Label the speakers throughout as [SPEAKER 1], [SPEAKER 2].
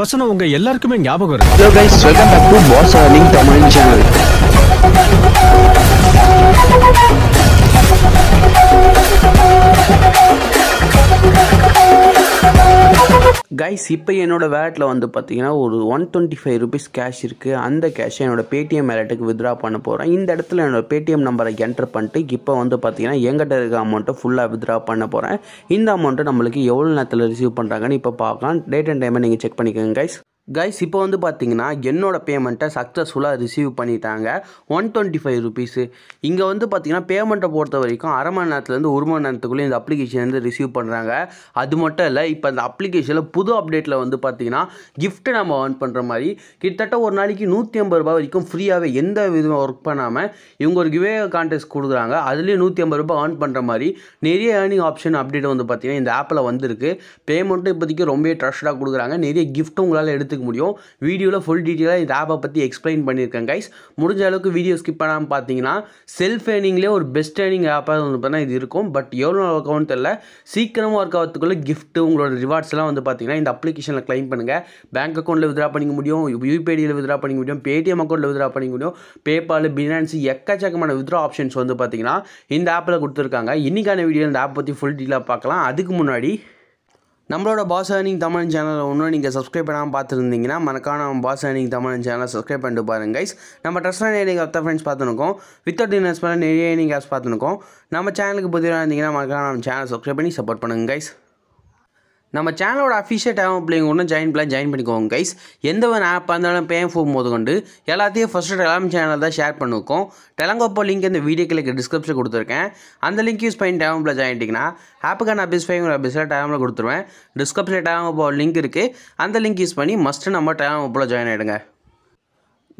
[SPEAKER 1] வசனம் உங்க எல்லாருக்குமே ஞாபகம் இருக்கு hello guys welcome back to boss earning Tamil channel guys இப்போ என்னோடய வேலெட்டில் வந்து பார்த்தீங்கன்னா ஒரு one twenty five rupees cash இருக்குது அந்த கேஷை என்னோடய பேடிஎம் வேலெட்டுக்கு வித்ரா பண்ண போகிறேன் இந்த இடத்துல என்னோடய பேடிஎம் நம்பரை என்டர் பண்ணிட்டு இப்போ வந்து பார்த்தீங்கன்னா எங்கிட்ட இருக்க அமௌண்ட்டை ஃபுல்லாக வித்ரா பண்ண போகிறேன் இந்த அமௌண்ட்டை நம்மளுக்கு எவ்வளோ நேரத்தில் ரிசீவ் பண்ணுறாங்கன்னு இப்போ பார்க்கலாம் டேட் அண்ட் டைமை நீங்கள் செக் பண்ணிக்கோங்க கைஸ் கைஸ் இப்போ வந்து பார்த்தீங்கன்னா என்னோடய பேமெண்ட்டை சக்ஸஸ்ஃபுல்லாக ரிசீவ் பண்ணிட்டாங்க ஒன் டுவெண்ட்டி ஃபைவ் ருபீஸு இங்கே வந்து பார்த்தீங்கன்னா பேமெண்ட்டை பொறுத்த வரைக்கும் அரை மணி நேரத்துலேருந்து ஒரு மணி நேரத்துக்குள்ளே இந்த அப்ளிகேஷன் வந்து ரிசீவ் பண்ணுறாங்க அது மட்டும் இல்லை இப்போ அந்த அப்ளிகேஷனில் புது அப்டேட்டில் வந்து பார்த்தீங்கன்னா கிஃப்ட்டு நம்ம ஏர்ன் பண்ணுற மாதிரி கிட்டத்தட்ட ஒரு நாளைக்கு நூற்றி ஐம்பது ரூபா வரைக்கும் ஃப்ரீயாகவே எந்த விதமாக ஒர்க் பண்ணாமல் இவங்க ஒரு கிவே கான்டெஸ்ட் கொடுக்குறாங்க அதுலேயும் நூற்றி ஐம்பது ரூபா ஏர்ன் பண்ணுற மாதிரி நிறைய ஏர்னிங் ஆப்ஷன் அப்டேட் வந்து பார்த்தீங்கன்னா இந்த ஆப்பில் வந்துருக்கு பேமெண்ட்டும் இப்போதைக்கு ரொம்பவே ட்ரஸ்டாக கொடுக்குறாங்க நிறைய கிஃப்ட்டும் உங்களால் எடுத்து எடுத்துக்க முடியும் வீடியோவில் ஃபுல் டீட்டெயிலாக இந்த ஆப்பை பற்றி எக்ஸ்பிளைன் பண்ணியிருக்கேன் கைஸ் முடிஞ்ச அளவுக்கு வீடியோ ஸ்கிப் பண்ணாமல் பார்த்தீங்கன்னா செல்ஃப் ஏர்னிங்லேயே ஒரு பெஸ்ட் ஏர்னிங் ஆப்பாக வந்து பார்த்தீங்கன்னா இது இருக்கும் பட் எவ்வளோ ஒர்க் ஆகும் தெரியல சீக்கிரமாக ஒர்க் ஆகிறதுக்குள்ளே கிஃப்ட் உங்களோட ரிவார்ட்ஸ் எல்லாம் வந்து பார்த்தீங்கன்னா இந்த அப்ளிகேஷனில் கிளைம் பண்ணுங்கள் பேங்க் அக்கௌண்ட்டில் வித்ரா பண்ணிக்க முடியும் யூபிஐடியில் வித்ரா பண்ணிக்க முடியும் பேடிஎம் அக்கௌண்ட்டில் வித்ரா பண்ணிக்க முடியும் பேபால் பினான்ஸ் எக்கச்சக்கமான வித்ரா ஆப்ஷன்ஸ் வந்து பார்த்தீங்கன்னா இந்த ஆப்பில் கொடுத்துருக்காங்க இன்றைக்கான வீடியோ இந்த ஆப் பற்றி ஃபுல் டீட்டெயிலாக பார்க்கலாம் அதுக்கு முன்னாடி நம்மளோட பாஸ் ஏர்னிங் தமிழ் சேனலில் ஒன்றும் நீங்கள் சப்ஸ்கிரைப் பண்ணாமல் பார்த்துருந்தீங்கன்னா மறக்காம நம்ம பாஸ் ஏர்னிங் தமிழ் சேனலை சப்ஸ்கிரைப் பண்ணிட்டு பாருங்க கைஸ் நம்ம ட்ரெஸ்லாம் நிறைய அத்த ஃப்ரெண்ட்ஸ் பார்த்துருக்கோம் வித்தவுட் பண்ண நிறைய நீங்கள் காசு பார்த்துருக்கோம் நம்ம சேனலுக்கு புதிதாக இருந்தீங்கன்னா மறக்காம நம்ம சேனல் சப்ஸ்கிரைப் பண்ணி சப்போர்ட் பண்ணுங்கள் கைஸ் நம்ம சேனலோட அஃபிஷியல் டேம் பிள்ளைங்க ஒன்று ஜாயின் பண்ணி ஜாயின் பண்ணிக்கோங்க கைஸ் எந்த ஒரு ஆப்பாக இருந்தாலும் பேம் ஃபோம் போது கொண்டு எல்லாத்தையும் ஃபஸ்ட்டு டெலாம் சேனல் தான் ஷேர் பண்ணுவோம் டெலங்கோப்போ லிங்க் இந்த வீடியோ கிளிக்கு டிஸ்கிரிப்ஷன் கொடுத்துருக்கேன் அந்த லிங்க் யூஸ் பண்ணி டேம் பிள்ளை ஜாயின் பண்ணிட்டிங்கன்னா ஆப்புக்கான அபிஸ் ஃபைவ் அபிஸ்லாம் டேமில் கொடுத்துருவேன் டிஸ்கிரிப்ஷன் டேம் லிங்க் இருக்குது அந்த லிங்க் யூஸ் பண்ணி மஸ்ட்டு நம்ம டேம் பிள்ளை ஜாயின் ஆகிடுங்க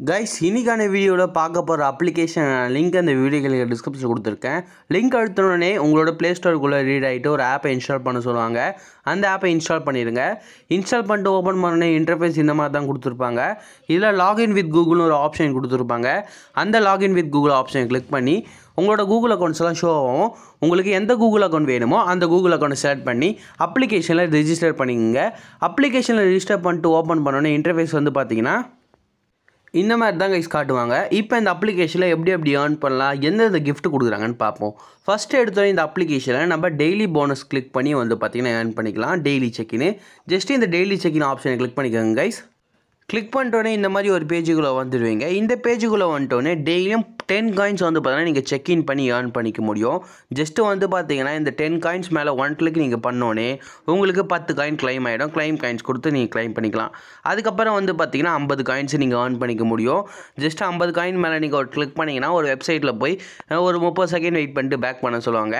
[SPEAKER 1] கைஸ் இன்றைக்கான வீடியோவில் பார்க்க போகிற அப்ளிகேஷன் லிங்க் அந்த வீடியோக்கு டிஸ்கிரிப்ஷன் கொடுத்துருக்கேன் லிங்க் அழுத்தினோடனே உங்களோட ப்ளே ஸ்டோருக்குள்ளே ரீட் ஆகிட்டு ஒரு ஆப்பை இன்ஸ்டால் பண்ண சொல்லுவாங்க அந்த ஆப்பை இன்ஸ்டால் பண்ணிடுங்க இன்ஸ்டால் பண்ணிட்டு ஓப்பன் பண்ணோடனே இன்டர்ஃபேஸ் இந்த மாதிரி தான் கொடுத்துருப்பாங்க இதில் லாகின் வித் கூகுள்னு ஒரு ஆப்ஷன் கொடுத்துருப்பாங்க அந்த லாகின் வித் கூகுள் ஆப்ஷனை கிளிக் பண்ணி உங்களோட கூகுள் அக்கௌண்ட்ஸ் எல்லாம் ஷோ ஆகும் உங்களுக்கு எந்த கூகுள் அக்கௌண்ட் வேணுமோ அந்த கூகுள் அக்கௌண்ட்டை செலக்ட் பண்ணி அப்ளிகேஷனில் ரிஜிஸ்டர் பண்ணிக்கோங்க அப்ளிகேஷனில் ரிஜிஸ்டர் பண்ணிட்டு ஓப்பன் பண்ணோன்னே இன்டர்ஃபேஸ் வந்து பார்த்தீங்கன்னா இந்த மாதிரி தான் கைஸ் காட்டுவாங்க இப்போ இந்த அப்ளிகேஷனில் எப்படி எப்படி ஏர்ன் பண்ணலாம் எந்தெந்த கிஃப்ட் கொடுக்குறாங்கன்னு பார்ப்போம் ஃபஸ்ட்டு எடுத்தோம் இந்த அப்ளிகேஷனில் நம்ம டெய்லி போனஸ் கிளிக் பண்ணி வந்து பார்த்திங்கன்னா ஏர்ன் பண்ணிக்கலாம் டெய்லி செக்கின்னு ஜஸ்ட் இந்த டெய்லி செக்கின் ஆப்ஷனை கிளிக் பண்ணிக்கோங்க கைஸ் கிளிக் பண்ணிட்டோன்னே இந்த மாதிரி ஒரு பேஜுக்குள்ளே வந்துடுவீங்க இந்த பேஜுக்குள்ளே வந்துட்டோன்னே டெய்லியும் டென் காயின்ஸ் வந்து பார்த்தீங்கன்னா நீங்கள் செக்இன் பண்ணி ஏர்ன் பண்ணிக்க முடியும் ஜஸ்ட்டு வந்து பார்த்தீங்கன்னா இந்த டென் காயின்ஸ் மேலே ஒன் கிளிக் நீங்கள் பண்ணோன்னே உங்களுக்கு பத்து காயின் கிளைம் ஆகிடும் கிளைம் காயின்ஸ் கொடுத்து நீங்கள் கிளைம் பண்ணிக்கலாம் அதுக்கப்புறம் வந்து பார்த்தீங்கன்னா ஐம்பது காயின்ஸ் நீங்கள் ஏர்ன் பண்ணிக்க முடியும் ஜஸ்ட் ஐம்பது காயின் மேலே நீங்கள் ஒரு கிளிக் பண்ணிங்கன்னா ஒரு வெப்சைட்டில் போய் ஒரு முப்பது செகண்ட் வெயிட் பண்ணிட்டு பேக் பண்ண சொல்லுவாங்க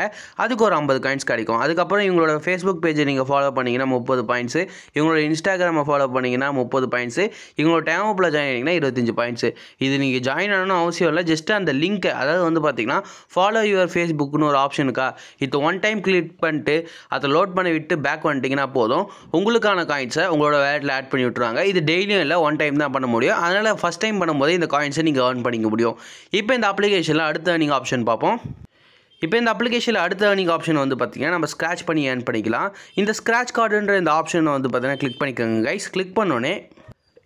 [SPEAKER 1] அதுக்கு ஒரு ஐம்பது காயின்ஸ் கிடைக்கும் அதுக்கப்புறம் இவங்களோட ஃபேஸ்புக் பேஜை நீங்கள் ஃபாலோ பண்ணிங்கன்னா முப்பது பாயிண்ட்ஸு இவங்களோட இன்ஸ்டாகிராமை ஃபாலோ பண்ணிங்கன்னா முப்பது பாயிண்ட்ஸு இவங்களோட டேமப்பில் ஜாயின் பண்ணிங்கன்னா இருபத்தஞ்சி பாயிண்ட்ஸு இது நீங்கள் ஜாயின் ஆகணும்னு அவசியம் இல்லை ஜஸ்ட் ஃபஸ்ட்டு அந்த லிங்க்கை அதாவது வந்து பார்த்திங்கன்னா ஃபாலோ யுவர் ஃபேஸ்புக்னு ஒரு ஆப்ஷன் இருக்கா இது ஒன் டைம் கிளிக் பண்ணிட்டு அதை லோட் பண்ணி விட்டு பேக் பண்ணிட்டீங்கன்னா போதும் உங்களுக்கான காயின்ஸை உங்களோட வேலெட்டில் ஆட் பண்ணி விட்ருவாங்க இது டெய்லியும் இல்லை ஒன் டைம் தான் பண்ண முடியும் அதனால் ஃபஸ்ட் டைம் பண்ணும்போது இந்த காயின்ஸை நீங்கள் ஏர்ன் பண்ணிக்க முடியும் இப்போ இந்த அப்ளிகேஷனில் அடுத்த நீங்கள் ஆப்ஷன் பார்ப்போம் இப்போ இந்த அப்ளிகேஷனில் அடுத்த நீங்கள் ஆப்ஷன் வந்து பார்த்திங்கன்னா நம்ம ஸ்க்ராச் பண்ணி ஏர்ன் பண்ணிக்கலாம் இந்த ஸ்க்ராச் கார்டுன்ற இந்த ஆப்ஷனை வந்து பார்த்திங்கன்னா கிளிக் பண்ணிக்கோங்க கைஸ் கிளிக் பண்ணோன்னே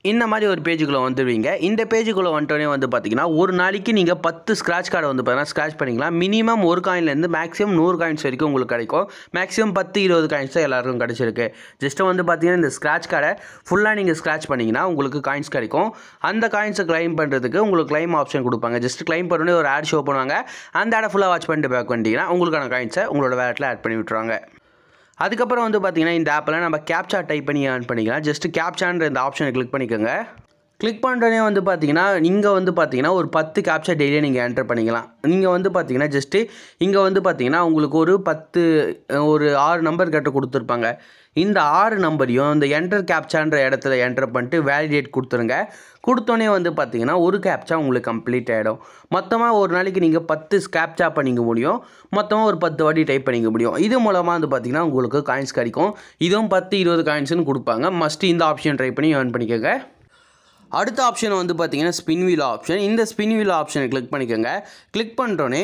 [SPEAKER 1] இந்த மாதிரி ஒரு பேஜுக்குள்ளே வந்துடுவீங்க இந்த பேஜுக்குள்ளே வந்துட்டோனே வந்து பார்த்தீங்கன்னா ஒரு நாளைக்கு நீங்கள் பத்து ஸ்க்ராட்ச் கார்டை வந்து பார்த்தீங்கன்னா ஸ்க்ராட்ச் பண்ணிக்கலாம் மினிமம் ஒரு காயின்லேருந்து மேக்ஸிமம் நூறு காயின்ஸ் வரைக்கும் உங்களுக்கு கிடைக்கும் மேக்ஸிமம் பத்து இருபது காயின்ஸ் தான் எல்லாருக்கும் கிடச்சிருக்கு ஜஸ்ட்டு வந்து பார்த்தீங்கன்னா இந்த ஸ்க்ராச் கார்டை ஃபுல்லாக நீங்கள் ஸ்க்ராட்ச் பண்ணிங்கன்னா உங்களுக்கு காயின்ஸ் கிடைக்கும் அந்த காயின்ஸை கிளைம் பண்ணுறதுக்கு உங்களுக்கு கிளைம் ஆப்ஷன் கொடுப்பாங்க ஜஸ்ட் கிளைம் பண்ணி ஒரு ஆட் ஷோ பண்ணுவாங்க அந்த ஆடை ஃபுல்லாக வாட்ச் பண்ணிட்டு பேக் பண்ணிட்டீங்கன்னா உங்களுக்கான காயின்ஸை உங்களோட வேலட்டில் ஆட் பண்ணி விட்டுருவாங்க அதுக்கப்புறம் வந்து பார்த்திங்கன்னா இந்த ஆப்பில் நம்ம கேப்சா டைப் பண்ணி ஆன் பண்ணிக்கலாம் ஜஸ்ட்டு கேப்சான்ற இந்த ஆப்ஷனை கிளிக் பண்ணிக்கோங்க கிளிக் பண்ணுறனே வந்து பார்த்தீங்கன்னா நீங்கள் வந்து பார்த்தீங்கன்னா ஒரு பத்து கேப்சா டெய்லியாக நீங்கள் என்டர் பண்ணிக்கலாம் நீங்கள் வந்து பார்த்தீங்கன்னா ஜஸ்ட்டு இங்கே வந்து பார்த்தீங்கன்னா உங்களுக்கு ஒரு பத்து ஒரு ஆறு நம்பர் கிட்ட கொடுத்துருப்பாங்க இந்த ஆறு நம்பரையும் இந்த என்டர் கேப்சான்ற இடத்துல என்டர் பண்ணிட்டு வேலிடேட் கொடுத்துருங்க கொடுத்தோன்னே வந்து பார்த்தீங்கன்னா ஒரு கேப்ச்சா உங்களுக்கு கம்ப்ளீட் ஆகிடும் மொத்தமாக ஒரு நாளைக்கு நீங்கள் பத்து கேப்ச்சா பண்ணிக்க முடியும் மொத்தமாக ஒரு பத்து வாட்டி டைப் பண்ணிக்க முடியும் இது மூலமாக வந்து பார்த்திங்கன்னா உங்களுக்கு காயின்ஸ் கிடைக்கும் இதுவும் பத்து இருபது காயின்ஸ்னு கொடுப்பாங்க மஸ்ட் இந்த ஆப்ஷன் ட்ரை பண்ணி ஏர்ன் பண்ணிக்கோங்க அடுத்த ஆப்ஷன் வந்து பார்த்தீங்கன்னா ஸ்பின் வீல் ஆப்ஷன் இந்த ஸ்பின் வீல் ஆப்ஷனை கிளிக் பண்ணிக்கோங்க கிளிக் பண்ணுறோன்னே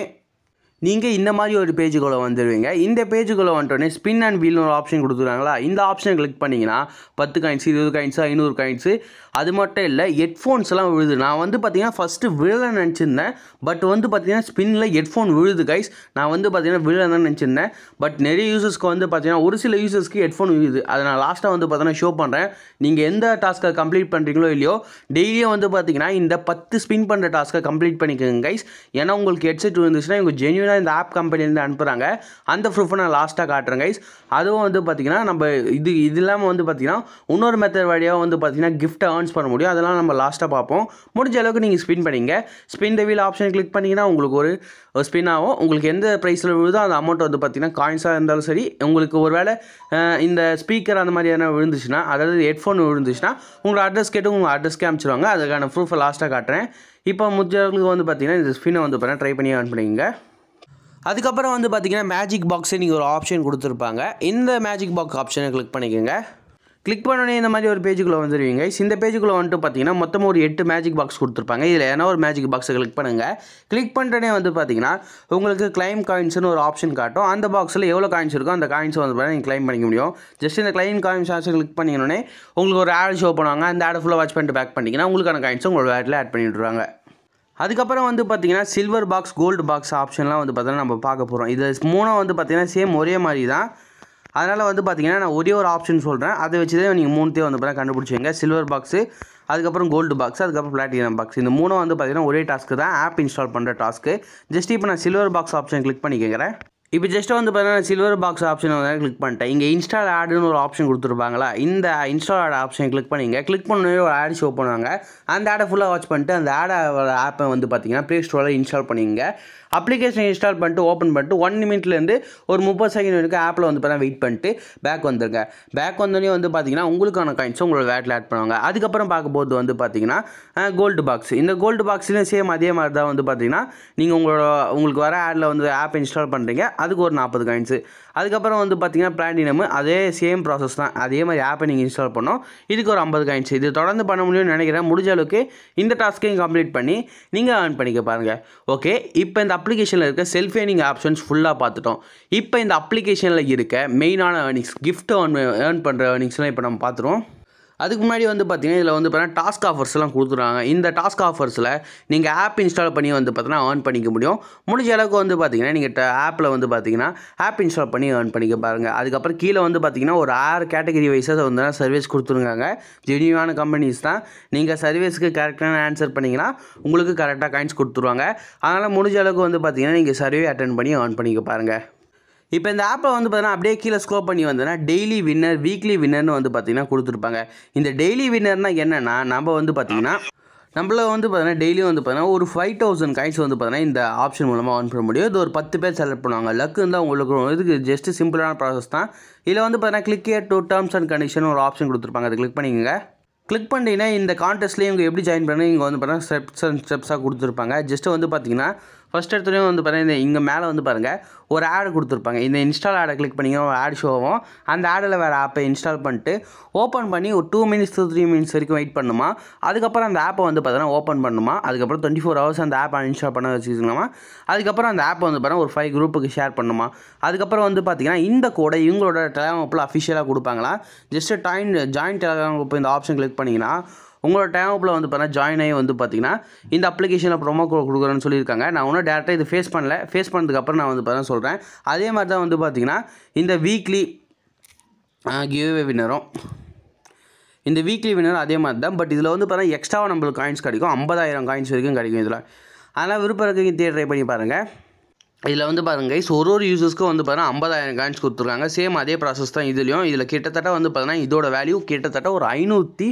[SPEAKER 1] நீங்கள் இந்த மாதிரி ஒரு பேஜுக்குள்ளே வந்துடுவீங்க இந்த பேஜுக்குள்ளே வந்துட்டோடனே ஸ்பின் அண்ட் வீல்னு ஒரு ஆப்ஷன் கொடுத்துருக்காங்களா இந்த ஆப்ஷன் கிளிக் பண்ணிங்கன்னா பத்து காயின்ஸ் இருபது காயின்ஸு ஐநூறு காயின்ஸு அது மட்டும் இல்லை ஹெட்ஃபோன்ஸ் எல்லாம் விழுது நான் வந்து பார்த்தீங்கன்னா ஃபஸ்ட்டு விழலை நினச்சிருந்தேன் பட் வந்து பார்த்தீங்கன்னா ஸ்பின்னில் ஹெட்ஃபோன் விழுது கைஸ் நான் வந்து பார்த்தீங்கன்னா விழலை நினச்சிருந்தேன் பட் நிறைய யூசர்ஸ்க்கு வந்து பார்த்திங்கன்னா ஒரு சில யூசர்ஸ்க்கு ஹெட்ஃபோன் விழுது அதை நான் லாஸ்ட்டாக வந்து பார்த்தீங்கன்னா ஷோ பண்ணுறேன் நீங்கள் எந்த டாஸ்க்கை கம்ப்ளீட் பண்ணுறீங்களோ இல்லையோ டெய்லியும் வந்து பார்த்தீங்கன்னா இந்த பத்து ஸ்பின் பண்ணுற டாஸ்க்கை கம்ப்ளீட் பண்ணிக்கோங்க கைஸ் ஏன்னா உங்களுக்கு ஹெட்செட் இருந்துச்சுன்னா இவங்க ஜென்யூனாக தான் இந்த ஆப் கம்பெனிலேருந்து அனுப்புகிறாங்க அந்த ப்ரூஃபை நான் லாஸ்ட்டாக காட்டுறேன் கைஸ் அதுவும் வந்து பார்த்திங்கன்னா நம்ம இது இது இல்லாமல் வந்து பார்த்திங்கன்னா இன்னொரு மெத்தட் வழியாக வந்து பார்த்திங்கன்னா கிஃப்ட்டை ஏர்ன்ஸ் பண்ண முடியும் அதெல்லாம் நம்ம லாஸ்ட்டாக பார்ப்போம் முடிஞ்ச அளவுக்கு நீங்கள் ஸ்பின் பண்ணிங்க ஸ்பின் த ஆப்ஷன் கிளிக் பண்ணிங்கன்னா உங்களுக்கு ஒரு ஸ்பின் ஆகும் உங்களுக்கு எந்த ப்ரைஸில் விழுதோ அந்த அமௌண்ட் வந்து பார்த்திங்கன்னா காயின்ஸாக இருந்தாலும் சரி உங்களுக்கு ஒரு வேளை இந்த ஸ்பீக்கர் அந்த மாதிரி எதனா விழுந்துச்சுன்னா அதாவது ஹெட்ஃபோன் விழுந்துச்சுன்னா உங்களோட அட்ரஸ் கேட்டு உங்கள் அட்ரஸ்க்கே அனுப்பிச்சிடுவாங்க அதுக்கான ப்ரூஃபை லாஸ்ட்டாக காட்டுறேன் இப்போ முடிஞ்சவங்களுக்கு வந்து பார்த்திங்கன்னா இந்த ஸ்பின்னை வந்து பார்த்தீங்கன்னா ட்ரை பண்ணி ஏர்ன் பண்ணிக்கோங்க அதுக்கப்புறம் வந்து பார்த்திங்கன்னா மேஜிக் பாக்ஸே நீங்கள் ஒரு ஆப்ஷன் கொடுத்துருப்பாங்க இந்த மேஜிக் பாக்ஸ் ஆப்ஷனை கிளிக் பண்ணிக்கோங்க கிளிக் பண்ணோடனே இந்த மாதிரி ஒரு பேஜுக்குள்ளே வந்துடுவீங்க இந்த பேஜுக்குள்ளே வந்துட்டு பார்த்தீங்கன்னா மொத்தமாக ஒரு எட்டு மேஜிக் பாக்ஸ் கொடுத்துருப்பாங்க இதில் ஏன்னா ஒரு மேஜிக் பாக்ஸை கிளிக் பண்ணுங்கள் கிளிக் பண்ணுறனே வந்து பார்த்தீங்கன்னா உங்களுக்கு கிளைம் காயின்ஸ்னு ஒரு ஆப்ஷன் காட்டும் அந்த பாக்ஸில் எவ்வளோ காயின்ஸ் இருக்கோ அந்த காயின்ஸை வந்து பார்த்தீங்கன்னா நீங்கள் கிளைம் பண்ணிக்க முடியும் ஜஸ்ட் இந்த கிளைம் காயின்ஸ் ஆப்ஷன் கிளிக் பண்ணிங்கன்னே உங்களுக்கு ஒரு ஆட் ஷோ பண்ணுவாங்க அந்த ஆடை ஃபுல்லாக வாட்ச் பண்ணிட்டு பேக் பண்ணிங்கன்னா உங்களுக்கான காயின்ஸும் உங்களோட ஆட்டில் ஆட் பண்ணிவிட்ருவாங்க அதுக்கப்புறம் வந்து பார்த்தீங்கன்னா சில்வர் பாக்ஸ் கோல்டு பாக்ஸ் ஆப்ஷன்லாம் வந்து பார்த்தீங்கன்னா நம்ம பார்க்க போகிறோம் இது மூணும் வந்து பார்த்திங்கன்னா சேம் ஒரே மாதிரி தான் அதனால் வந்து பார்த்திங்கன்னா நான் ஒரே ஒரு ஆப்ஷன் சொல்கிறேன் அதை வச்சு தான் நீங்கள் மூணுத்தையும் வந்து பார்த்தீங்கன்னா கண்டுபிடிச்சிங்க சில்வர் பாக்ஸு அதுக்கப்புறம் கோல்டு பாக்ஸ் அதுக்கப்புறம் பிளாட்டினம் பாக்ஸ் இந்த மூணும் வந்து பார்த்திங்கன்னா ஒரே டாஸ்க்கு தான் ஆப் இன்ஸ்டால் பண்ணுற டாஸ்க்கு ஜஸ்ட் இப்போ நான் சில்வர் பாக்ஸ் ஆப்ஷன் கிளிக் பண்ணி கேட்குறேன் இப்போ ஜஸ்ட் வந்து பார்த்தீங்கன்னா சில்வர் பாக்ஸ் ஆப்ஷன் வந்து கிளிக் பண்ணிட்டேன் இங்கே இன்ஸ்டால் ஆடுன்னு ஒரு ஆப்ஷன் கொடுத்துருப்பாங்களா இந்த இன்ஸ்டால் ஆட் ஆப்ஷன் கிளிக் பண்ணிங்க கிளிக் பண்ணி ஒரு ஆட் ஷோ பண்ணுவாங்க அந்த ஆடை ஃபுல்லாக வாட்ச் பண்ணிட்டு அந்த ஆடை ஆப்பை வந்து பார்த்தீங்கன்னா ப்ளே ஸ்டோரில் இன்ஸ்டால் பண்ணிங்க அப்ளிகேஷன் இன்ஸ்டால் பண்ணிட்டு ஓப்பன் பண்ணிட்டு ஒன் மினிட்லேருந்து ஒரு முப்பது செகண்ட் வரைக்கும் ஆப்பில் வந்து பார்த்தா வெயிட் பண்ணிட்டு பேக் வந்துருங்க பேக் வந்தோடனே வந்து பார்த்தீங்கன்னா உங்களுக்கான காயின்ஸ் உங்களோட வேட்டில் ஆட் பண்ணுவாங்க அதுக்கப்புறம் பார்க்கும்போது வந்து பார்த்தீங்கன்னா கோல்டு பாக்ஸ் இந்த கோல்டு பாக்ஸ்லேயும் சேம் அதே மாதிரி தான் வந்து பார்த்தீங்கன்னா நீங்கள் உங்களோட உங்களுக்கு வர ஆடில் வந்து ஆப் இன்ஸ்டால் பண்ணுறீங்க அதுக்கு ஒரு நாற்பது காயின்ஸு அதுக்கப்புறம் வந்து பார்த்திங்கன்னா பிளாட்டினம் அதே சேம் ப்ராசஸ் தான் அதே மாதிரி ஆப்பை நீங்கள் இன்ஸ்டால் பண்ணோம் இதுக்கு ஒரு ஐம்பது காயின்ஸ் இது தொடர்ந்து பண்ண முடியும்னு நினைக்கிறேன் முடிஞ்ச அளவுக்கு இந்த டாஸ்க்கையும் கம்ப்ளீட் பண்ணி நீங்கள் ஏர்ன் பண்ணிக்க பாருங்கள் ஓகே இப்போ இந்த அப்ளிகேஷனில் இருக்க செல்ஃப் ஏர்னிங் ஆப்ஷன்ஸ் ஃபுல்லாக பார்த்துட்டோம் இப்போ இந்த அப்ளிகேஷனில் இருக்க மெயினான ஏர்னிங்ஸ் கிஃப்ட் ஏர்ன் ஏர்ன் பண்ணுற ஏர்னிங்ஸ்லாம் இப்போ நம்ம பார்த்துருவோம் அதுக்கு முன்னாடி வந்து பார்த்தீங்கன்னா இதில் வந்து பார்த்தீங்கன்னா டாஸ்க் ஆஃபர்ஸ்லாம் கொடுத்துருவாங்க இந்த டாஸ்க் ஆஃபர்ஸில் நீங்கள் ஆப் இன்ஸ்டால் பண்ணி வந்து பார்த்தீங்கன்னா ஏர்ன் பண்ணிக்க முடியும் முடிஞ்ச அளவுக்கு வந்து பார்த்தீங்கன்னா நீங்கள் ஆப்பில் வந்து பார்த்தீங்கன்னா ஆப் இன்ஸ்டால் பண்ணி ஏர்ன் பண்ணிக்க பாருங்கள் அதுக்கப்புறம் கீழே வந்து பார்த்தீங்கன்னா ஒரு ஆறு கேட்டகரி வைஸாக வந்து சர்வீஸ் கொடுத்துருக்காங்க ஜெனியூவான கம்பெனிஸ் தான் நீங்கள் சர்வீஸ்க்கு கரெக்டான ஆன்சர் பண்ணிங்கன்னா உங்களுக்கு கரெக்டாக காயின்ஸ் கொடுத்துருவாங்க அதனால் முடிஞ்ச அளவுக்கு வந்து பார்த்தீங்கன்னா நீங்கள் சர்வே அட்டன் பண்ணி ஏர்ன் பண்ணிக்க பாருங்கள் இப்போ இந்த ஆப்பை வந்து பார்த்தீங்கன்னா அப்படியே கீழே ஸ்க்ரோல் பண்ணி வந்தோன்னா டெய்லி வின்னர் வீக்லி வின்னர்னு வந்து பார்த்திங்கன்னா கொடுத்துருப்பாங்க இந்த டெய்லி வின்னர்னால் என்னென்னா நம்ம வந்து பார்த்திங்கன்னா நம்மள வந்து பார்த்தீங்கன்னா டெய்லியும் வந்து பார்த்தீங்கன்னா ஒரு ஃபைவ் தௌசண்ட் காயின்ஸ் வந்து பார்த்தீங்கன்னா இந்த ஆப்ஷன் மூலமாக ஆன் பண்ண முடியும் இது ஒரு பத்து பேர் செலக்ட் பண்ணுவாங்க லக்கு இருந்தால் உங்களுக்கு இதுக்கு ஜஸ்ட் சிம்பிளான ப்ராசஸ் தான் இதில் வந்து பார்த்தீங்கன்னா click a to terms and condition ஒரு ஆப்ஷன் கொடுத்துருப்பாங்க அதை கிளிக் பண்ணிக்கங்க கிளிக் பண்ணிட்டீங்கன்னா இந்த கான்டெஸ்ட்லேயும் இவங்க எப்படி ஜாயின் பண்ணி இங்கே வந்து பார்த்தீங்கன்னா ஸ்டெப்ஸ் அண்ட் ஸ்டெப்ஸாக கொடுத்துருப்பாங்க ஜஸ்ட்டு வந்து பார்த்தீங்கன்னா ஃபஸ்ட் எடுத்துலேயும் வந்து பார்த்தீங்கன்னா இங்கே மேலே வந்து பாருங்கள் ஒரு ஆடு கொடுத்துருப்பாங்க இந்த இன்ஸ்டால் ஆடை கிளிக் பண்ணிங்கன்னா ஒரு ஆடு ஷோவும் அந்த ஆடில் வேறு ஆப்பை இன்ஸ்டால் பண்ணிட்டு ஓப்பன் பண்ணி ஒரு two minutes two three minutes வரைக்கும் வெயிட் பண்ணுமா அதுக்கப்புறம் அந்த ஆப்பை வந்து பார்த்தீங்கன்னா ஓப்பன் பண்ணுமா அதுக்கப்புறம் டுவெண்ட்டி ஃபோர் ஹவர்ஸ் அந்த ஆப் இன்ஸ்டால் பண்ண வச்சுக்கலாமா அதுக்கப்புறம் அந்த ஆப்பை வந்து பாருங்கள் ஒரு ஃபைவ் குரூப்புக்கு ஷேர் பண்ணுமா அதுக்கப்புறம் வந்து பார்த்தீங்கன்னா இந்த கூட இவங்களோட டெலகிராம் அப்பில் அஃபிஷியலாக கொடுப்பாங்களா just time join Telegram group இந்த ஆப்ஷன் கிளிக் பண்ணிங்கன்னா உங்களோட டேப்பில் வந்து பார்த்தீங்கன்னா ஜாயின் ஆகி வந்து பார்த்தீங்கன்னா இந்த அப்ளிகேஷனில் ப்ரொமோ கோட் கொடுக்குறேன்னு சொல்லியிருக்காங்க நான் ஒன்றும் டேரெக்டாக இது ஃபேஸ் பண்ணல ஃபேஸ் பண்ணதுக்கப்புறம் நான் வந்து பார்த்தீங்கன்னா சொல்கிறேன் அதே மாதிரி தான் வந்து பார்த்தீங்கன்னா இந்த வீக்லி கிவ்வே வின்னரும் இந்த வீக்லி வின்னரும் அதே மாதிரி தான் பட் இதில் வந்து பார்த்தீங்கன்னா எக்ஸ்ட்ராவாக நம்மளுக்கு காயின்ஸ் கிடைக்கும் ஐம்பதாயிரம் காயின்ஸ் வரைக்கும் கிடைக்கும் இதில் அதனால் விருப்பம் இருக்கீங்க ட்ரை பண்ணி பாருங்கள் இதில் வந்து பாருங்க கைஸ் ஒரு ஒரு யூசர்ஸ்க்கும் வந்து பார்த்தீங்கன்னா ஐம்பதாயிரம் காயின்ஸ் கொடுத்துருக்காங்க சேம் அதே ப்ராசஸ் தான் இதுலேயும் இதில் கிட்டத்தட்ட வந்து பார்த்தீங்கன்னா இதோட வேல்யூ கிட்டத்தட்ட ஒரு ஐநூற்றி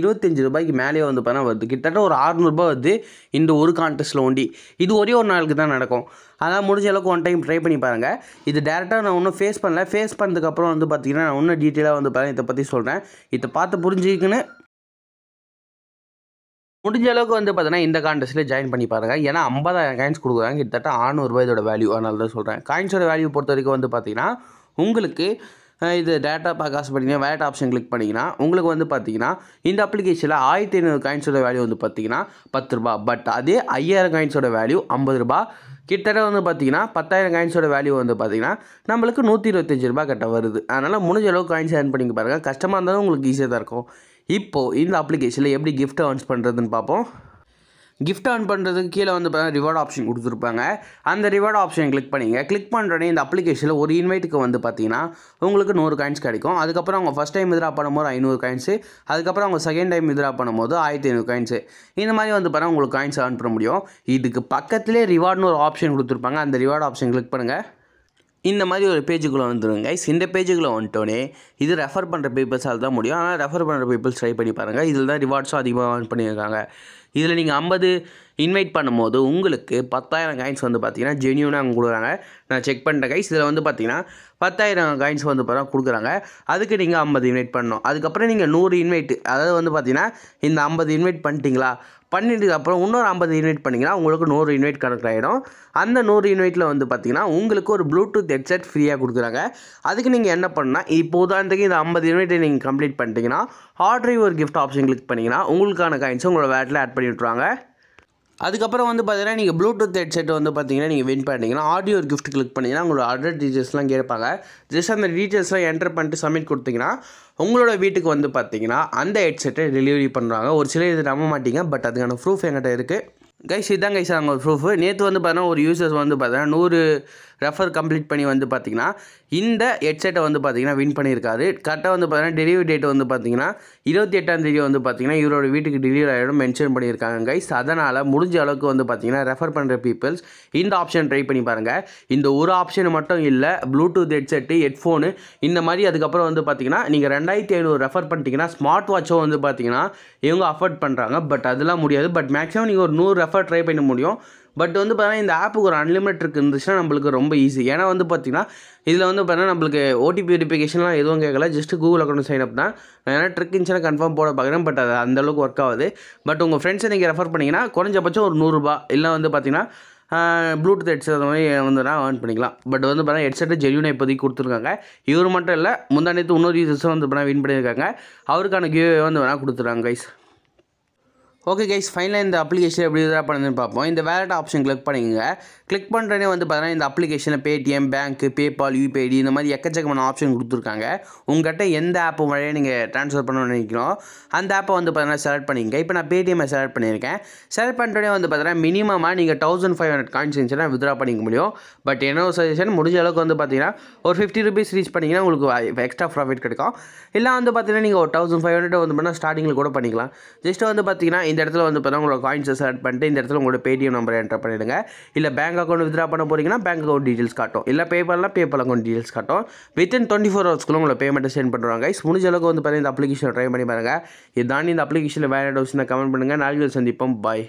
[SPEAKER 1] இருபத்தஞ்சி ரூபாய்க்கு மேலேயே வந்து பார்த்தா வருது கிட்டத்தட்ட ஒரு அறநூறுபா வருது இந்த ஒரு கான்டெஸ்ட்டில் ஒண்டி இது ஒரே ஒரு நாளுக்கு தான் நடக்கும் அதான் முடிஞ்ச அளவுக்கு ஒன் டைம் ட்ரை பண்ணி பாருங்கள் இது டேரெக்டாக நான் ஒன்றும் ஃபேஸ் பண்ணல ஃபேஸ் பண்ணதுக்கப்புறம் வந்து பார்த்திங்கன்னா நான் இன்னும் டீட்டெயிலாக வந்து பார்த்தேன் இதை பற்றி சொல்கிறேன் இதை பார்த்து புரிஞ்சிக்கின்னு முடிஞ்ச அளவுக்கு வந்து பார்த்தீங்கன்னா இந்த கான்டெஸ்ட்டில் ஜாயின் பண்ணி பாருங்கள் ஏன்னா ஐம்பதாயிரம் காயின்ஸ் கொடுக்குறாங்க கிட்டத்தட்ட ஆறுநூறுபா இதோட வேல்யூ அதனால தான் சொல்கிறேன் காயின்ஸோட வேல்யூ பொறுத்த வரைக்கும் வந்து பார்த்தீங்கன்னா உங்களுக்கு இது டேட்டா பேக் ஆசை பண்ணிங்கன்னா வேலட் ஆப்ஷன் கிளிக் பண்ணிங்கன்னா உங்களுக்கு வந்து பார்த்தீங்கன்னா இந்த அப்ளிகேஷனில் ஆயிரத்தி ஐநூறு காயின்ஸோட வேல்யூ வந்து பார்த்தீங்கன்னா பத்து ரூபா பட் அதே ஐயாயிரம் காயின்ஸோட வேல்யூ ஐம்பது ரூபா கிட்டத்தட்ட வந்து பார்த்தீங்கன்னா பத்தாயிரம் காயின்ஸோட வேல்யூ வந்து பார்த்தீங்கன்னா நம்மளுக்கு நூற்றி இருபத்தஞ்சி ரூபா கிட்ட வருது அதனால் முடிஞ்ச அளவுக்கு காயின்ஸ் ஏர்ன் பண்ணிக்க பாருங்கள் கஷ்டமாக இருந்தாலும் உங்களுக்கு ஈஸியாக தான் இருக்கும் இப்போது இந்த அப்ளிகேஷனில் எப்படி கிஃப்ட் ஆன்ஸ் பண்ணுறதுன்னு பார்ப்போம் கிஃப்ட் ஏர்ன் பண்ணுறதுக்கு கீழே வந்து பார்த்தீங்கன்னா ரிவார்ட் ஆப்ஷன் கொடுத்துருப்பாங்க அந்த ரிவார்ட் ஆப்ஷன் கிளிக் பண்ணிங்க கிளிக் பண்ணுறோடனே இந்த அப்ளிகேஷனில் ஒரு இன்வைட்டுக்கு வந்து பார்த்தீங்கன்னா உங்களுக்கு நூறு காயின்ஸ் கிடைக்கும் அதுக்கப்புறம் அவங்க ஃபஸ்ட் டைம் இதில் பண்ணும்போது ஐநூறு காயின்ஸு அதுக்கப்புறம் அவங்க செகண்ட் டைம் இதில் பண்ணும்போது ஆயிரத்தி ஐநூறு காயின்ஸு இந்த மாதிரி வந்து பார்த்தா உங்களுக்கு காயின்ஸ் ஏர்ன் பண்ண முடியும் இதுக்கு பக்கத்துலேயே ரிவார்ட்னு ஒரு ஆப்ஷன் கொடுத்துருப்பாங்க அந்த ரிவார்ட் ஆப்ஷன் கிளிக் பண்ணுங்கள் இந்த மாதிரி ஒரு பேஜுக்குள்ளே வந்துடுங்க கைஸ் இந்த பேஜுக்குள்ளே வந்துட்டோன்னே இது ரெஃபர் பண்ணுற பீப்புள்ஸால் தான் முடியும் ஆனால் ரெஃபர் பண்ணுற பீப்புள்ஸ் ட்ரை பண்ணி பாருங்கள் இதில் தான் ரிவார்ட்ஸும் அதிகமாக ஆன் பண்ணியிருக்காங்க இதில் நீங்கள் ஐம்பது இன்வைட் பண்ணும்போது உங்களுக்கு பத்தாயிரம் காயின்ஸ் வந்து பார்த்தீங்கன்னா ஜென்யூனாக அவங்க கொடுக்குறாங்க நான் செக் பண்ணுறேன் கைஸ் இதில் வந்து பார்த்தீங்கன்னா பத்தாயிரம் காயின்ஸ் வந்து பார்த்தா கொடுக்குறாங்க அதுக்கு நீங்கள் ஐம்பது இன்வைட் பண்ணணும் அதுக்கப்புறம் நீங்கள் நூறு இன்வைட்டு அதாவது வந்து பார்த்தீங்கன்னா இந்த ஐம்பது இன்வைட் பண்ணிட்டீங்களா பண்ணிட்டு அப்புறம் இன்னொரு ஐம்பது இன்வைட் பண்ணிங்கன்னா உங்களுக்கு நூறு இன்வைட் கனெக்ட் ஆகிடும் அந்த நூறு இன்வைட்டில் வந்து பார்த்திங்கன்னா உங்களுக்கு ஒரு ப்ளூடூத் ஹெட்செட் ஃப்ரீயாக கொடுக்குறாங்க அதுக்கு நீங்கள் என்ன பண்ணால் இப்போ உதாரணத்துக்கு இந்த ஐம்பது இன்வைட்டை நீங்கள் கம்ப்ளீட் பண்ணிட்டீங்கன்னா ஆர்டரை ஒரு கிஃப்ட் ஆப்ஷன் கிளிக் பண்ணிங்கன்னா உங்களுக்கான காயின்ஸ் உங்களோட வேட்டில் ஆட் பண்ணி விட்ருவாங்க அதுக்கப்புறம் வந்து பார்த்தீங்கன்னா நீங்கள் ப்ளூடூத் ஹெட்செட் வந்து பார்த்தீங்கன்னா நீங்கள் வின் பண்ணிட்டீங்கன்னா ஆடியோ ஒரு கிஃப்ட் கிளிக் பண்ணிங்கன்னா உங்களோட ஆர்டர் டீட்டெயில்ஸ்லாம் கேட்பாங்க ஜஸ்ட் அந்த டீட்டெயில்ஸ்லாம் என்டர் பண்ணிட்டு சப்மிட் கொடுத்தீங்கன்னா உங்களோட வீட்டுக்கு வந்து பார்த்தீங்கன்னா அந்த ஹெட்செட்டை டெலிவரி பண்ணுறாங்க ஒரு சிலர் இது நம்ப மாட்டீங்க பட் அதுக்கான ப்ரூஃப் என்கிட்ட இருக்குது கைஸ் இதான் கைஸ் அவங்க ப்ரூஃப் நேற்று வந்து பார்த்தீங்கன்னா ஒரு யூசர்ஸ் வந்து பார்த்தீங்கன்னா நூறு ரெஃபர் கம்ப்ளீட் பண்ணி வந்து பார்த்திங்கன்னா இந்த ஹெட்செட்டை வந்து பார்த்திங்கன்னா வின் பண்ணியிருக்காரு கரெக்டாக வந்து பார்த்திங்கன்னா டெலிவரி டேட் வந்து பார்த்திங்கன்னா இருபத்தி எட்டாம் தேதி வந்து பார்த்திங்கன்னா இவரோட வீட்டுக்கு டெலிவரி ஆகிடும் மென்ஷன் பண்ணியிருக்காங்க கைஸ் அதனால் முடிஞ்ச அளவுக்கு வந்து பார்த்திங்கன்னா ரெஃபர் பண்ணுற பீப்புள்ஸ் இந்த ஆப்ஷன் ட்ரை பண்ணி பாருங்கள் இந்த ஒரு ஆப்ஷன் மட்டும் இல்லை ப்ளூடூத் ஹெட்செட்டு ஹெட்ஃபோனு இந்த மாதிரி அதுக்கப்புறம் வந்து பார்த்திங்கன்னா நீங்கள் ரெண்டாயிரத்தி ஐநூறு ரெஃபர் பண்ணிட்டீங்கன்னா ஸ்மார்ட் வாட்சோ வந்து பார்த்திங்கன்னா இவங்க அஃபோர்ட் பண்ணுறாங்க பட் அதெல்லாம் முடியாது பட் மேக்ஸிமம் நீங்கள் ஒரு நூறு ரெஃபர் ட்ரை பண்ண முடியும் பட் வந்து பார்த்தீங்கன்னா இந்த ஆப்புக்கு ஒரு அன்லிமிட் இருந்துச்சுன்னா நம்மளுக்கு ரொம்ப ஈஸி ஏன்னா வந்து பார்த்திங்கன்னா இதில் வந்து பார்த்தீங்கன்னா நம்மளுக்கு ஓடிபி வெரிஃபிகேஷன்லாம் எதுவும் கேட்கல just Google account sign up தான் ஏன்னா ட்ரிக் இருந்துச்சுன்னா கன்ஃபார்ம் போட பார்க்குறேன் பட் அது அந்தளவுக்கு ஒர்க் ஆகுது பட் உங்கள் ஃப்ரெண்ட்ஸை நீங்கள் ரெஃபர் பண்ணிங்கன்னா குறைஞ்சபட்சம் ஒரு நூறுரூபா இல்லை வந்து பார்த்திங்கன்னா ப்ளூடூத் ஹெட்செட் அந்த மாதிரி வந்து நான் ஏர்ன் பண்ணிக்கலாம் பட் வந்து பார்த்தீங்கன்னா ஹெட்செட்டை ஜெல்யூனை இப்போதைக்கு கொடுத்துருக்காங்க இவர் மட்டும் இல்லை முந்தாண்டி இன்னொரு யூசர்ஸும் வந்து பண்ணால் வின் பண்ணியிருக்காங்க அவருக்கான கியூ வந்து வேணால் கொடுத்துருக்காங்க கைஸ் ஓகே கைஸ் ஃபைனலாக இந்த அப்ளிகேஷன் எப்படி இதாக பண்ணுதுன்னு பார்ப்போம் இந்த வேலட் ஆப்ஷன் கிளிக் பண்ணிங்க கிளிக் பண்ணுறனே வந்து பார்த்தீங்கன்னா இந்த அப்ளிகேஷனில் பேடிஎம் பேங்க்கு பேபால் யூபிஐடி இந்த மாதிரி எக்கச்சக்கமான ஆப்ஷன் கொடுத்துருக்காங்க உங்கள்கிட்ட எந்த ஆப்பு வழியாக நீங்கள் ட்ரான்ஸ்ஃபர் பண்ணணும்னு நினைக்கிறோம் அந்த ஆப்பை வந்து பார்த்தீங்கன்னா செலக்ட் பண்ணிங்க இப்போ நான் பேடிஎம்மை செலக்ட் பண்ணியிருக்கேன் செலக்ட் பண்ணுறனே வந்து பார்த்தீங்கன்னா மினிமமாக நீங்கள் தௌசண்ட் ஃபைவ் ஹண்ட்ரட் காயின்ஸ் இருந்துச்சுன்னா வித்ரா பண்ணிக்க முடியும் பட் என்னோட சஜஷன் முடிஞ்ச அளவுக்கு வந்து பார்த்தீங்கன்னா ஒரு ஃபிஃப்டி ருபீஸ் ரீச் பண்ணிங்கன்னா உங்களுக்கு எக்ஸ்ட்ரா ப்ராஃபிட் கிடைக்கும் இல்லை வந்து பார்த்தீங்கன்னா நீங்கள் ஒரு தௌசண்ட் ஃபைவ் ஹண்ட்ரட் வந்து பார்த்தீங்கன்னா ஸ்டார்டிங்கில் கூட பண்ணிக்கலாம் ஜஸ்ட் வந்து பார்த்தீங்கன்னா இந்த இந்த இடத்துல வந்து பார்த்தா உங்களோட காயின்ஸை செலக்ட் பண்ணிட்டு இந்த இடத்துல உங்களோட பேடிஎம் நம்பரை என்டர் பண்ணிவிடுங்க இல்லை பேங்க் அக்கௌண்ட் வித்ரா பண்ண போகிறீங்கன்னா பேங்க் அக்கௌண்ட் டீட்டெயில்ஸ் காட்டும் இல்லை பேப்பர்லாம் பேபால் அக்கௌண்ட் டீட்டெயில்ஸ் காட்டும் வித்தின் டுவெண்ட்டி ஃபோர் ஹவர்ஸ்க்குள்ள உங்களை பேமெண்ட்டை சென்ட் பண்ணுவாங்க இஸ் முடிஞ்ச அளவுக்கு வந்து பார்த்தீங்கன்னா இந்த அப்ளிகேஷன் ட்ரை பண்ணி பாருங்கள் இதான் இந்த அப்ளிகேஷனில் வேறு டவுட்ஸ்னால் கமெண்ட் பண்ணுங்கள் நாளைக்கு சந்திப்போம் பாய்